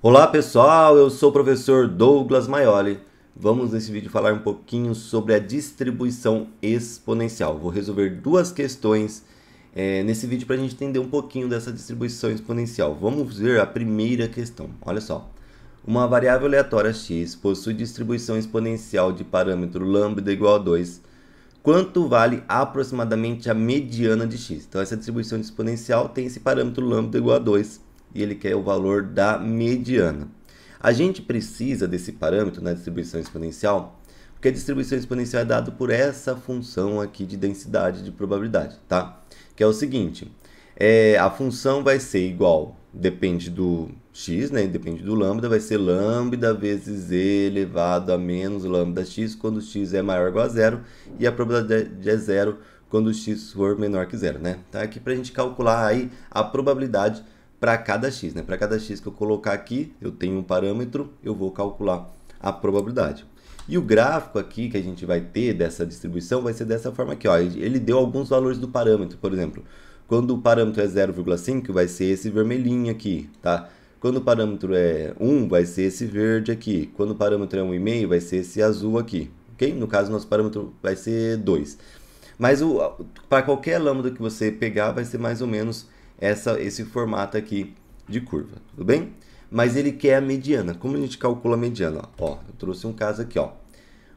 Olá pessoal, eu sou o professor Douglas Maioli. Vamos nesse vídeo falar um pouquinho sobre a distribuição exponencial. Vou resolver duas questões é, nesse vídeo para a gente entender um pouquinho dessa distribuição exponencial. Vamos ver a primeira questão. Olha só. Uma variável aleatória x possui distribuição exponencial de parâmetro lambda igual a 2. Quanto vale aproximadamente a mediana de x? Então essa distribuição exponencial tem esse parâmetro lambda igual a 2 e ele quer o valor da mediana. A gente precisa desse parâmetro na distribuição exponencial, porque a distribuição exponencial é dada por essa função aqui de densidade de probabilidade, tá? Que é o seguinte, é, a função vai ser igual, depende do x, né? Depende do lambda, vai ser lambda vezes e elevado a menos lambda x quando x é maior ou igual a zero e a probabilidade é zero quando x for menor que zero, né? Tá aqui para a gente calcular aí a probabilidade para cada x, né? Para cada x que eu colocar aqui, eu tenho um parâmetro, eu vou calcular a probabilidade. E o gráfico aqui que a gente vai ter dessa distribuição vai ser dessa forma aqui, ó. Ele deu alguns valores do parâmetro, por exemplo, quando o parâmetro é 0,5, vai ser esse vermelhinho aqui, tá? Quando o parâmetro é 1, vai ser esse verde aqui. Quando o parâmetro é 1,5, vai ser esse azul aqui, ok? No caso, nosso parâmetro vai ser 2. Mas para qualquer lambda que você pegar, vai ser mais ou menos essa, esse formato aqui de curva, tudo bem? Mas ele quer a mediana. Como a gente calcula a mediana? Ó, eu trouxe um caso aqui, ó.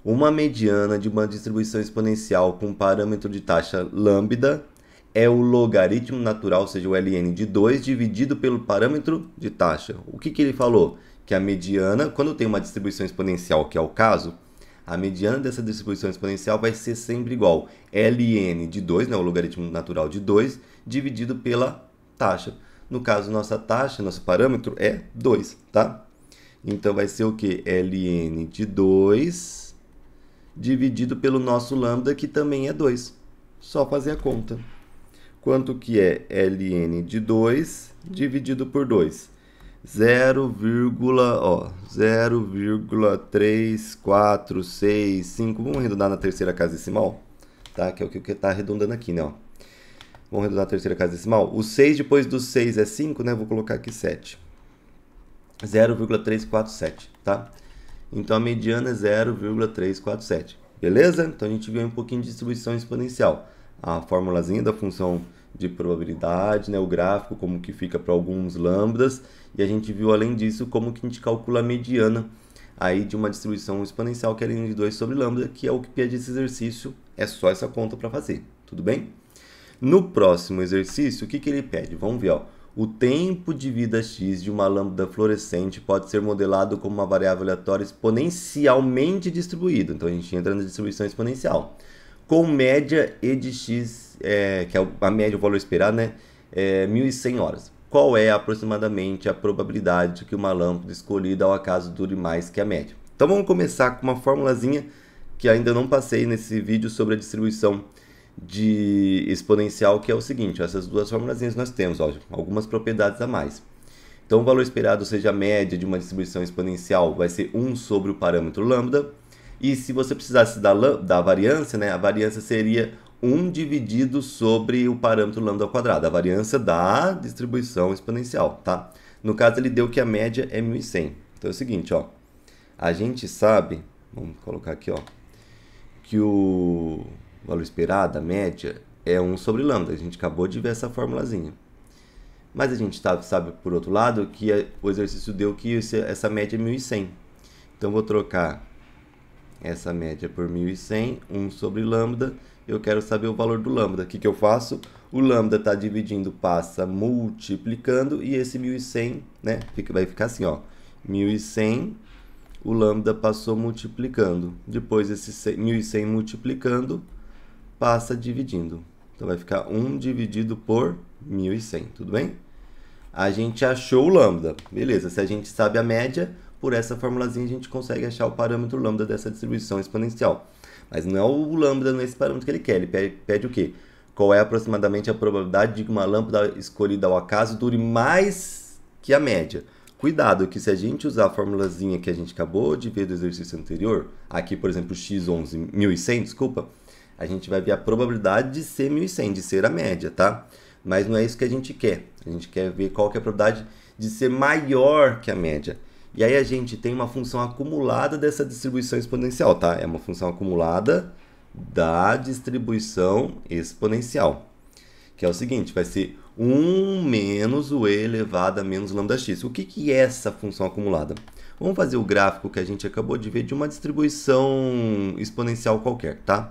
Uma mediana de uma distribuição exponencial com parâmetro de taxa lambda é o logaritmo natural, ou seja, o ln de 2 dividido pelo parâmetro de taxa. O que, que ele falou? Que a mediana, quando tem uma distribuição exponencial, que é o caso, a mediana dessa distribuição exponencial vai ser sempre igual ln de 2, né, o logaritmo natural de 2, dividido pela taxa. No caso, nossa taxa, nosso parâmetro é 2, tá? Então, vai ser o que? ln de 2 dividido pelo nosso lambda, que também é 2. Só fazer a conta. Quanto que é ln de 2 dividido por 2? 0,3465, vamos arredondar na terceira casa decimal, tá? Que é o que está arredondando aqui, né? Vamos reduzir a terceira casa decimal. O 6 depois do 6 é 5, né? Vou colocar aqui 7. 0,347, tá? Então a mediana é 0,347. Beleza? Então a gente viu um pouquinho de distribuição exponencial. A formulazinha da função de probabilidade, né? o gráfico, como que fica para alguns lambdas. E a gente viu, além disso, como que a gente calcula a mediana aí de uma distribuição exponencial que é ln de 2 sobre lambda, que é o que pede esse exercício. É só essa conta para fazer. Tudo bem? No próximo exercício, o que, que ele pede? Vamos ver, ó. O tempo de vida x de uma lâmpada fluorescente pode ser modelado como uma variável aleatória exponencialmente distribuída. Então a gente entra na distribuição exponencial. Com média e de x, é, que é a média, o valor esperado, né? É 1.100 horas. Qual é aproximadamente a probabilidade de que uma lâmpada escolhida ao acaso dure mais que a média? Então vamos começar com uma formulazinha que ainda não passei nesse vídeo sobre a distribuição de exponencial, que é o seguinte, ó, essas duas fórmulas nós temos ó, algumas propriedades a mais. Então, o valor esperado, ou seja, a média de uma distribuição exponencial, vai ser 1 sobre o parâmetro lambda E se você precisasse da, da variância, né, a variância seria 1 dividido sobre o parâmetro lambda ao quadrado, a variância da distribuição exponencial, tá? No caso, ele deu que a média é 1.100. Então, é o seguinte, ó. A gente sabe, vamos colocar aqui, ó, que o, o valor esperado, a média, é 1 sobre lambda. A gente acabou de ver essa formulazinha. Mas a gente tá, sabe, por outro lado, que o exercício deu que essa média é 1.100. Então, vou trocar essa média por 1.100, 1 sobre lambda. Eu quero saber o valor do lambda. O que, que eu faço? O lambda está dividindo, passa multiplicando. E esse 1.100 né, fica, vai ficar assim, ó. 1.100, o lambda passou multiplicando. Depois, esse 1.100 multiplicando passa dividindo. Então vai ficar 1 dividido por 1.100, tudo bem? A gente achou o lambda. Beleza, se a gente sabe a média, por essa formulazinha a gente consegue achar o parâmetro lambda dessa distribuição exponencial. Mas não é o lambda nesse parâmetro que ele quer, ele pede, pede o quê? Qual é aproximadamente a probabilidade de que uma lâmpada escolhida ao acaso dure mais que a média? Cuidado que se a gente usar a formulazinha que a gente acabou de ver do exercício anterior, aqui por exemplo x11, 1100, desculpa, a gente vai ver a probabilidade de ser 1.100, de ser a média, tá? Mas não é isso que a gente quer. A gente quer ver qual que é a probabilidade de ser maior que a média. E aí a gente tem uma função acumulada dessa distribuição exponencial, tá? É uma função acumulada da distribuição exponencial, que é o seguinte, vai ser 1 menos o e elevado a menos lambda x. O que, que é essa função acumulada? Vamos fazer o gráfico que a gente acabou de ver de uma distribuição exponencial qualquer, tá?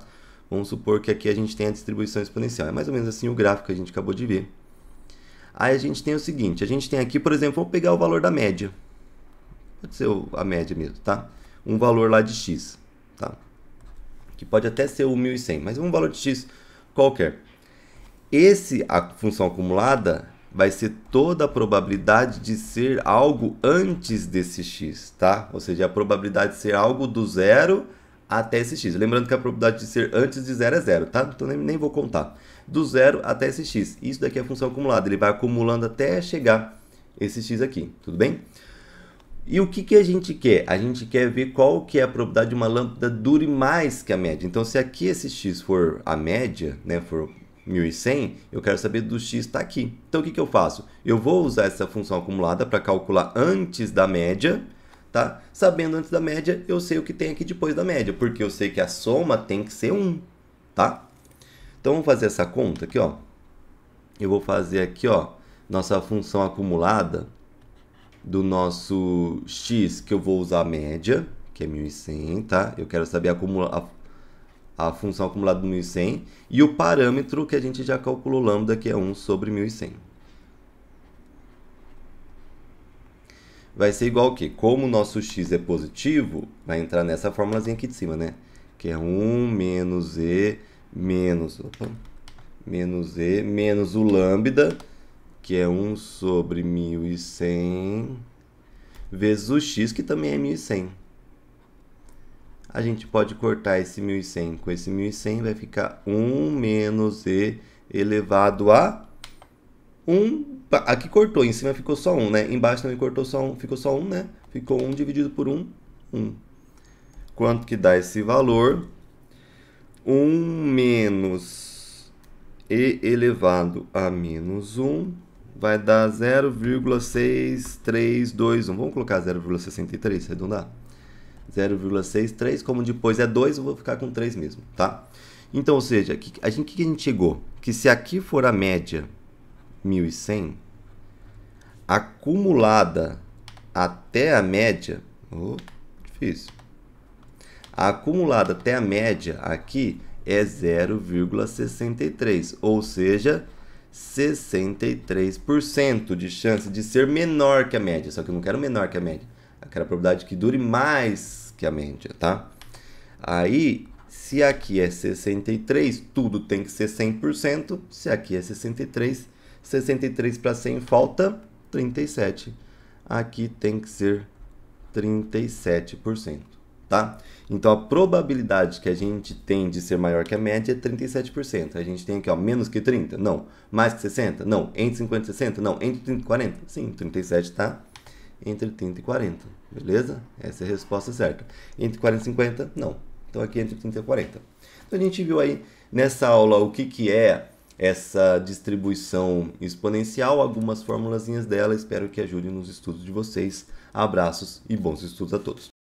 Vamos supor que aqui a gente tem a distribuição exponencial. É mais ou menos assim o gráfico que a gente acabou de ver. Aí a gente tem o seguinte, a gente tem aqui, por exemplo, vou pegar o valor da média. Pode ser a média mesmo, tá? Um valor lá de x, tá? Que pode até ser o 1.100, mas um valor de x qualquer. Esse, a função acumulada, vai ser toda a probabilidade de ser algo antes desse x, tá? Ou seja, a probabilidade de ser algo do zero até esse x. Lembrando que a probabilidade de ser antes de zero é zero, tá? Então nem, nem vou contar. Do zero até esse x. Isso daqui é a função acumulada. Ele vai acumulando até chegar esse x aqui, tudo bem? E o que, que a gente quer? A gente quer ver qual que é a probabilidade de uma lâmpada dure mais que a média. Então, se aqui esse x for a média, né, for 1100, eu quero saber do x está aqui. Então, o que, que eu faço? Eu vou usar essa função acumulada para calcular antes da média tá? Sabendo antes da média, eu sei o que tem aqui depois da média, porque eu sei que a soma tem que ser 1, tá? Então vamos fazer essa conta aqui, ó. Eu vou fazer aqui, ó, nossa função acumulada do nosso x, que eu vou usar a média, que é 1100, tá? Eu quero saber a, acumula a, a função acumulada do 1100 e o parâmetro que a gente já calculou lambda, que é 1 sobre 1100. vai ser igual ao quê? Como o nosso x é positivo, vai entrar nessa formulazinha aqui de cima, né? Que é 1 menos e menos, opa, menos e menos o lambda, que é 1 sobre 1.100, vezes o x, que também é 1.100. A gente pode cortar esse 1.100 com esse 1.100, vai ficar 1 menos e elevado a um. Aqui cortou, em cima ficou só um, né? Embaixo também cortou só um, ficou só um, né? Ficou um dividido por um, um. Quanto que dá esse valor? 1 menos e elevado a menos 1 vai dar 0,6321. Vamos colocar 0,63, arredondar? 0,63, como depois é 2, eu vou ficar com 3 mesmo, tá? Então, ou seja, o gente, que a gente chegou? Que se aqui for a média 1.100, acumulada até a média, oh, difícil. acumulada até a média aqui é 0,63, ou seja, 63% de chance de ser menor que a média. Só que eu não quero menor que a média. Eu quero a probabilidade que dure mais que a média, tá? Aí, se aqui é 63, tudo tem que ser 100%. Se aqui é 63, 63 para 100 falta 37. Aqui tem que ser 37%, tá? Então a probabilidade que a gente tem de ser maior que a média é 37%. A gente tem aqui, ó, menos que 30? Não. Mais que 60? Não. Entre 50 e 60? Não. Entre 30 e 40? Sim, 37 tá entre 30 e 40, beleza? Essa é a resposta certa. Entre 40 e 50? Não. Então aqui é entre 30 e 40. Então a gente viu aí nessa aula o que que é essa distribuição exponencial, algumas formulazinhas dela, espero que ajude nos estudos de vocês. Abraços e bons estudos a todos.